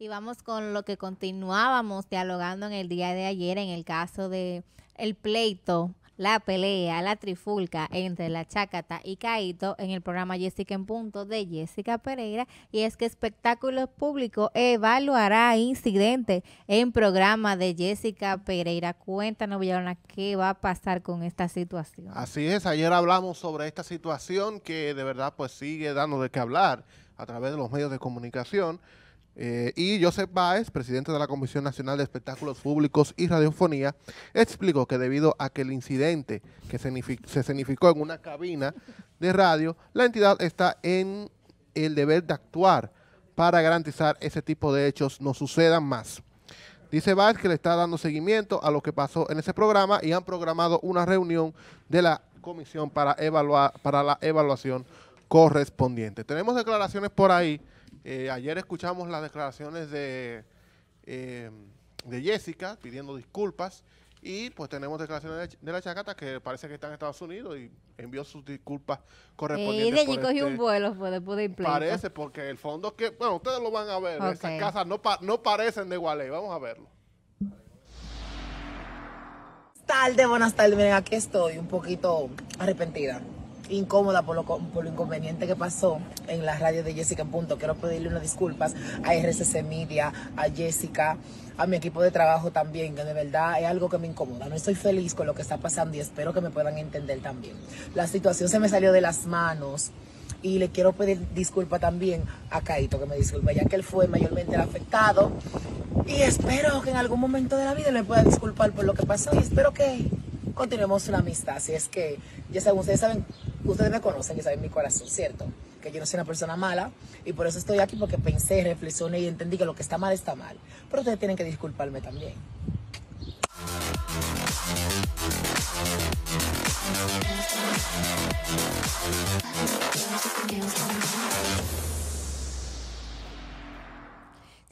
Y vamos con lo que continuábamos dialogando en el día de ayer en el caso de el pleito, la pelea, la trifulca entre la Chácata y Caito en el programa Jessica en Punto de Jessica Pereira. Y es que Espectáculos Públicos evaluará incidentes en programa de Jessica Pereira. Cuéntanos, Villarona, qué va a pasar con esta situación. Así es, ayer hablamos sobre esta situación que de verdad pues sigue dando de qué hablar a través de los medios de comunicación. Eh, y Joseph Baez, presidente de la Comisión Nacional de Espectáculos Públicos y Radiofonía, explicó que debido a que el incidente que se significó en una cabina de radio, la entidad está en el deber de actuar para garantizar ese tipo de hechos no sucedan más. Dice Baez que le está dando seguimiento a lo que pasó en ese programa y han programado una reunión de la comisión para, evaluar, para la evaluación correspondiente. Tenemos declaraciones por ahí eh, ayer escuchamos las declaraciones de, eh, de Jessica pidiendo disculpas y pues tenemos declaraciones de, la Chacata que parece que está en Estados Unidos y envió sus disculpas correspondientes. Y de allí cogió un este vuelo pues, después de Parece, porque el fondo es que, bueno, ustedes lo van a ver, esas casas no, no parecen de Gualey, vamos a verlo. Buenas tardes, buenas tardes, miren, aquí estoy un poquito arrepentida incómoda por lo, por lo inconveniente que pasó en la radio de Jessica en punto. Quiero pedirle unas disculpas a RCC Media, a Jessica, a mi equipo de trabajo también, que de verdad es algo que me incomoda. No estoy feliz con lo que está pasando y espero que me puedan entender también. La situación se me salió de las manos y le quiero pedir disculpa también a Caito, que me disculpa, ya que él fue mayormente afectado. Y espero que en algún momento de la vida me pueda disculpar por lo que pasó y espero que continuemos una amistad. Si es que, ya saben, ustedes saben, ustedes me conocen y saben mi corazón, ¿cierto? Que yo no soy una persona mala y por eso estoy aquí porque pensé, reflexioné y entendí que lo que está mal está mal. Pero ustedes tienen que disculparme también.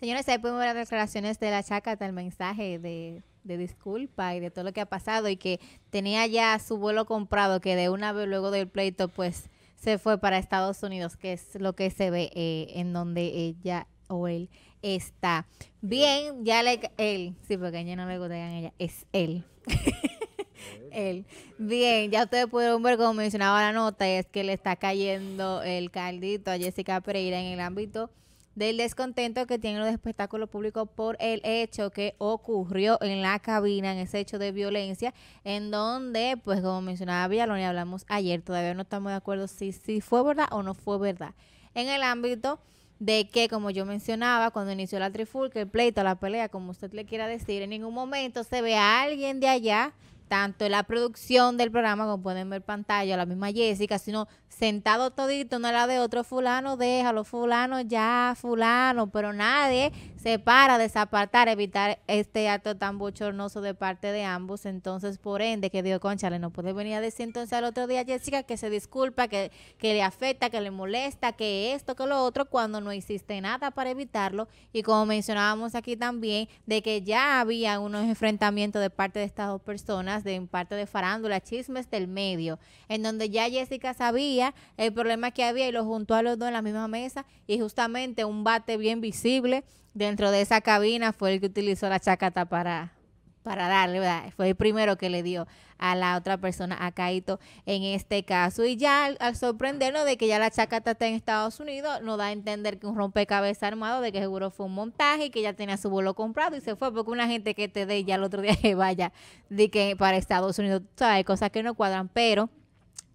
Señores, ahí podemos ver las declaraciones de la chaca, del mensaje de de disculpa y de todo lo que ha pasado y que tenía ya su vuelo comprado, que de una vez luego del pleito, pues se fue para Estados Unidos, que es lo que se ve eh, en donde ella o él está. Bien, ya le... Él, sí, porque ella no le gustan ella, es él. él. Bien, ya ustedes pudieron ver como mencionaba la nota, es que le está cayendo el caldito a Jessica Pereira en el ámbito del descontento que tienen los espectáculos públicos por el hecho que ocurrió en la cabina, en ese hecho de violencia, en donde, pues como mencionaba Villalón y hablamos ayer, todavía no estamos de acuerdo si, si fue verdad o no fue verdad. En el ámbito de que, como yo mencionaba, cuando inició la trifulca, el pleito, la pelea, como usted le quiera decir, en ningún momento se ve a alguien de allá tanto la producción del programa, como pueden ver pantalla, la misma Jessica, sino sentado todito no la de otro, fulano, déjalo, fulano, ya, fulano, pero nadie se para de desapartar evitar este acto tan bochornoso de parte de ambos, entonces por ende, que Dios le no puede venir a decir entonces al otro día Jessica que se disculpa, que, que le afecta, que le molesta, que esto, que lo otro, cuando no hiciste nada para evitarlo, y como mencionábamos aquí también, de que ya había unos enfrentamientos de parte de estas dos personas, de en parte de farándula, chismes del medio, en donde ya Jessica sabía el problema que había y lo juntó a los dos en la misma mesa y justamente un bate bien visible dentro de esa cabina fue el que utilizó la chacata para para darle, ¿verdad? Fue el primero que le dio a la otra persona, a Kaito, en este caso. Y ya al, sorprendernos de que ya la chacata está en Estados Unidos, nos da a entender que un rompecabezas armado, de que seguro fue un montaje, que ya tenía su vuelo comprado y se fue, porque una gente que te dé ya el otro día que vaya de que para Estados Unidos, ¿sabes? Cosas que no cuadran, pero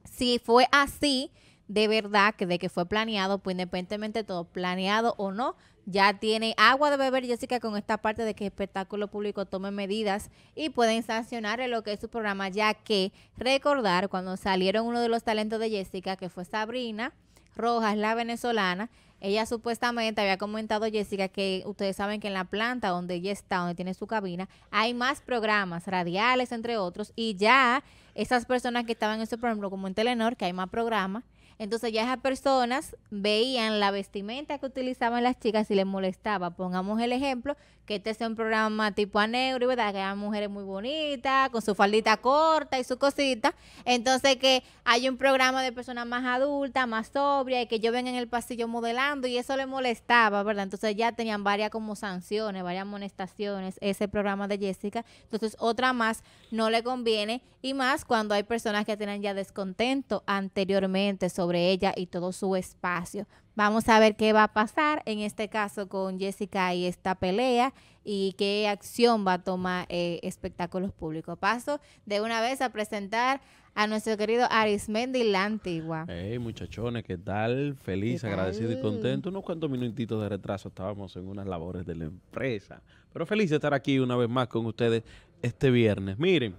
si fue así, de verdad, que de que fue planeado, pues independientemente de todo, planeado o no, ya tiene agua de beber Jessica con esta parte de que espectáculo público tome medidas y pueden sancionar en lo que es su programa, ya que recordar cuando salieron uno de los talentos de Jessica, que fue Sabrina Rojas, la venezolana, ella supuestamente había comentado Jessica que ustedes saben que en la planta donde ella está, donde tiene su cabina, hay más programas radiales, entre otros, y ya esas personas que estaban en ese, programa, como en Telenor, que hay más programas, entonces ya esas personas veían la vestimenta que utilizaban las chicas y les molestaba. Pongamos el ejemplo que este sea un programa tipo y ¿verdad? Que hay mujeres muy bonitas, con su faldita corta y su cosita. Entonces que hay un programa de personas más adultas, más sobrias, y que yo ven en el pasillo modelando y eso le molestaba, ¿verdad? Entonces ya tenían varias como sanciones, varias amonestaciones ese programa de Jessica. Entonces otra más no le conviene y más cuando hay personas que tienen ya descontento anteriormente sobre ella y todo su espacio. Vamos a ver qué va a pasar en este caso con Jessica y esta pelea y qué acción va a tomar eh, espectáculos públicos. Paso de una vez a presentar a nuestro querido Arismendi la antigua. Hey, muchachones, ¿qué tal? Feliz, agradecido y contento. Unos cuantos minutitos de retraso estábamos en unas labores de la empresa. Pero feliz de estar aquí una vez más con ustedes este viernes. Miren,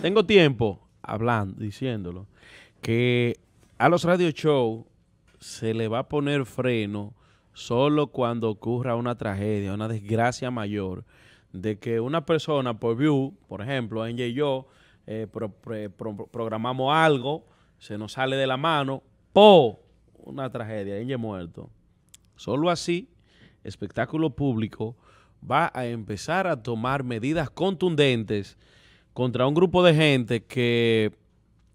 tengo tiempo hablando, diciéndolo, que a los radio show se le va a poner freno solo cuando ocurra una tragedia, una desgracia mayor, de que una persona por view, por ejemplo, en y yo, eh, programamos algo, se nos sale de la mano, ¡po! Una tragedia, Enge muerto. Solo así, espectáculo público va a empezar a tomar medidas contundentes contra un grupo de gente que,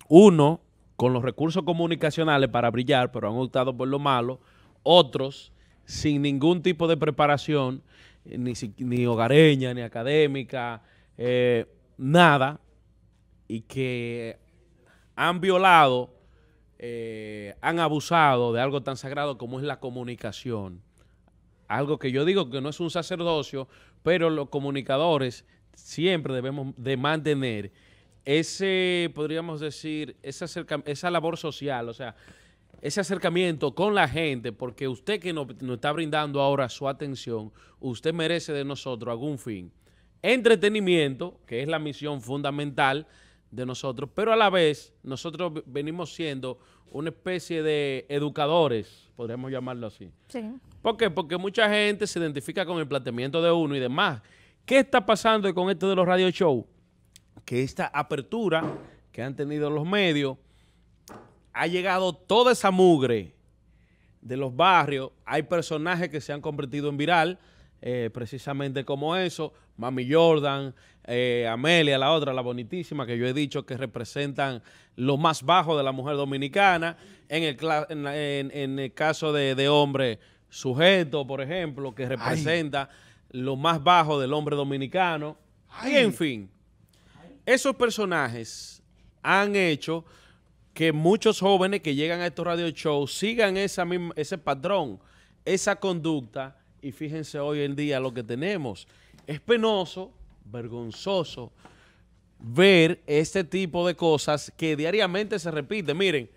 uno, con los recursos comunicacionales para brillar, pero han optado por lo malo. Otros sin ningún tipo de preparación, eh, ni, hogareña, ni académica, eh, nada, y que han violado, eh, han abusado de algo tan sagrado como es la comunicación. Algo que yo digo que no es un sacerdocio, pero los comunicadores siempre debemos de mantener ese, podríamos decir, esa labor social, o sea, ese acercamiento con la gente, porque usted que nos, está brindando ahora su atención, usted merece de nosotros algún fin. Entretenimiento, que es la misión fundamental de nosotros, pero a la vez nosotros venimos siendo una especie de educadores, podríamos llamarlo así. Sí. ¿Por qué? Porque mucha gente se identifica con el planteamiento de uno y demás. ¿Qué está pasando con esto de los radio shows? que esta apertura que han tenido los medios, ha llegado toda esa mugre de los barrios, hay personajes que se han convertido en viral, eh, precisamente como eso, Mami Jordan, eh, Amelia, la otra, la bonitísima, que yo he dicho que representan lo más bajo de la mujer dominicana, en el, caso de, hombre sujeto, por ejemplo, que representa lo más bajo del hombre dominicano, y en fin, esos personajes han hecho que muchos jóvenes que llegan a estos radio shows sigan esa ese patrón, esa conducta, y fíjense hoy en día lo que tenemos. Es penoso, vergonzoso, ver este tipo de cosas que diariamente se repiten. Miren,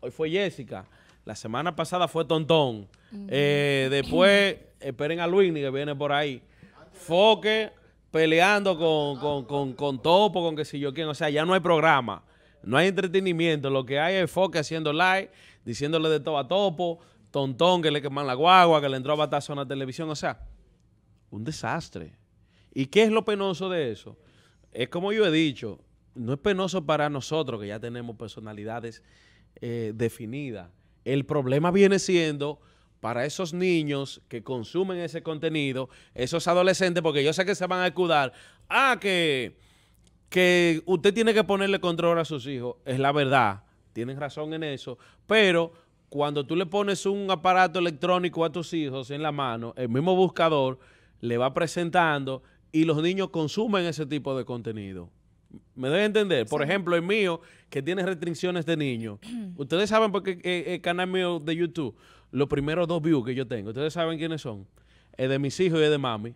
hoy fue Jessica, la semana pasada fue Tontón, eh, después, esperen a Luis que viene por ahí, Foque peleando con, con, con, Topo, con que si yo quién. O sea, ya no hay programa, no hay entretenimiento. Lo que hay es Foque haciendo live, diciéndole de todo a Topo, Tontón que le queman la guagua, que le entró a batazo a la televisión. O sea, un desastre. ¿Y qué es lo penoso de eso? Es como yo he dicho, no es penoso para nosotros que ya tenemos personalidades eh, definidas. El problema viene siendo para esos niños que consumen ese contenido, esos adolescentes, porque yo sé que se van a escudar, ah, que, que usted tiene que ponerle control a sus hijos, es la verdad, tienen razón en eso, pero cuando tú le pones un aparato electrónico a tus hijos en la mano, el mismo buscador le va presentando y los niños consumen ese tipo de contenido. Me deben entender. Por ejemplo, el mío, que tiene restricciones de niños. Ustedes saben por qué el eh, eh, canal mío de YouTube, los primeros dos views que yo tengo, ustedes saben quiénes son. El de mis hijos y el de mami.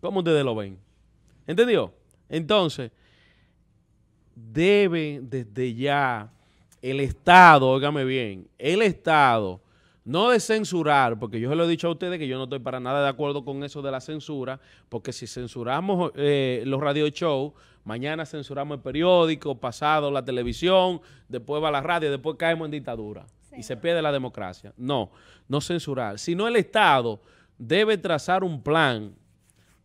¿Cómo ustedes lo ven? ¿Entendió? Entonces, debe desde ya el Estado, óigame bien, el Estado no de censurar, porque yo se lo he dicho a ustedes que yo no estoy para nada de acuerdo con eso de la censura, porque si censuramos eh, los radio shows, mañana censuramos el periódico, pasado la televisión, después va la radio, después caemos en dictadura y se pierde la democracia. No, no censurar, sino el Estado debe trazar un plan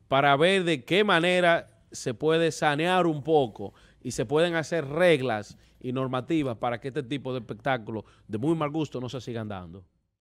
para ver de qué manera se puede sanear un poco y se pueden hacer reglas y normativas para que este tipo de espectáculos de muy mal gusto no se sigan dando.